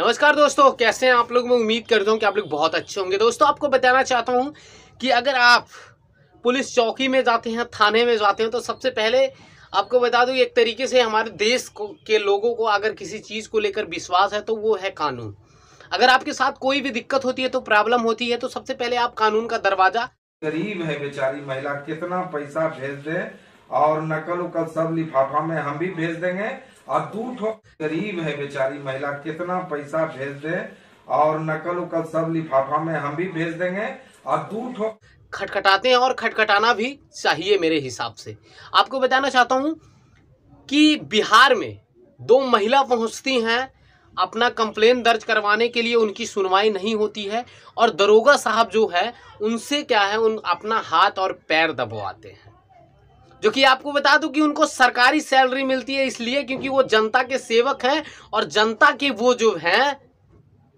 नमस्कार दोस्तों कैसे हैं आप लोग मैं उम्मीद करता हूँ कि आप लोग बहुत अच्छे होंगे दोस्तों आपको बताना चाहता हूँ कि अगर आप पुलिस चौकी में जाते हैं थाने में जाते हैं तो सबसे पहले आपको बता दूं एक तरीके से हमारे देश को के लोगों को अगर किसी चीज़ को लेकर विश्वास है तो वो है कानून अगर आपके साथ कोई भी दिक्कत होती है तो प्रॉब्लम होती है तो सबसे पहले आप कानून का दरवाजा गरीब है बेचारी महिला कितना पैसा भेज दे और नकल उकल सब लिफाफा में हम भी भेज देंगे और दू ठो गरीब है बेचारी महिला कितना पैसा भेज दे और नकल उकल सब लिफाफा में हम भी भेज देंगे और दू ठो खटखटाते हैं और खटखटाना भी चाहिए मेरे हिसाब से आपको बताना चाहता हूँ कि बिहार में दो महिला पहुंचती हैं अपना कंप्लेन दर्ज करवाने के लिए उनकी सुनवाई नहीं होती है और दरोगा साहब जो है उनसे क्या है उन अपना हाथ और पैर दबवाते हैं जो कि आपको बता दूं कि उनको सरकारी सैलरी मिलती है इसलिए क्योंकि वो जनता के सेवक हैं और जनता के वो जो हैं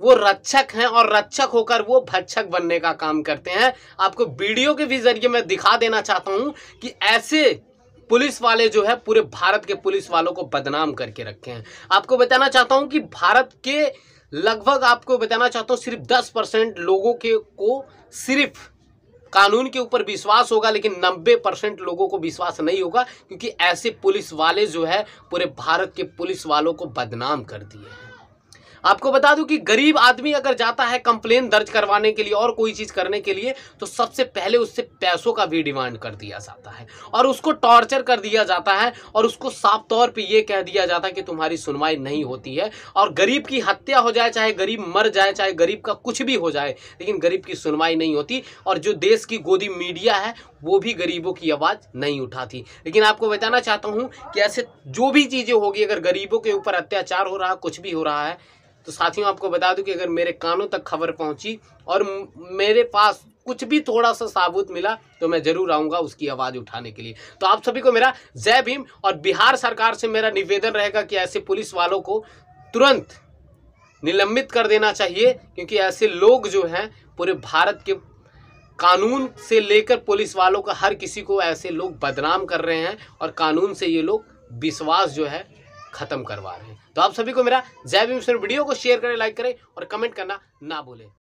वो रक्षक हैं और रक्षक होकर वो भक्षक बनने का काम करते हैं आपको वीडियो के भी जरिए मैं दिखा देना चाहता हूं कि ऐसे पुलिस वाले जो है पूरे भारत के पुलिस वालों को बदनाम करके रखे हैं आपको बताना चाहता हूं कि भारत के लगभग आपको बताना चाहता हूं सिर्फ दस परसेंट लोगों के को सिर्फ कानून के ऊपर विश्वास होगा लेकिन 90 परसेंट लोगों को विश्वास नहीं होगा क्योंकि ऐसे पुलिस वाले जो है पूरे भारत के पुलिस वालों को बदनाम कर दिए हैं आपको बता दूं कि गरीब आदमी अगर जाता है कंप्लेन दर्ज करवाने के लिए और कोई चीज़ करने के लिए तो सबसे पहले उससे पैसों का भी डिमांड कर दिया जाता है और उसको टॉर्चर कर दिया जाता है और उसको साफ तौर पर यह कह दिया जाता है कि तुम्हारी सुनवाई नहीं होती है और गरीब की हत्या हो जाए चाहे गरीब मर जाए चाहे गरीब का कुछ भी हो जाए लेकिन गरीब की सुनवाई नहीं होती और जो देश की गोदी मीडिया है वो भी गरीबों की आवाज़ नहीं उठाती लेकिन आपको बताना चाहता हूँ कि ऐसे जो भी चीज़ें होगी अगर गरीबों के ऊपर अत्याचार हो रहा कुछ भी हो रहा है तो साथियों आपको बता दूं कि अगर मेरे कानों तक खबर पहुंची और मेरे पास कुछ भी थोड़ा सा साबुत मिला तो मैं जरूर आऊंगा उसकी आवाज उठाने के लिए तो आप सभी को मेरा जय भीम और बिहार सरकार से मेरा निवेदन रहेगा कि ऐसे पुलिस वालों को तुरंत निलंबित कर देना चाहिए क्योंकि ऐसे लोग जो हैं पूरे भारत के कानून से लेकर पुलिस वालों का हर किसी को ऐसे लोग बदनाम कर रहे हैं और कानून से ये लोग विश्वास जो है खत्म करवा रहे हैं तो आप सभी को मेरा जय भीम वीडियो को शेयर करें लाइक करें और कमेंट करना ना भूलें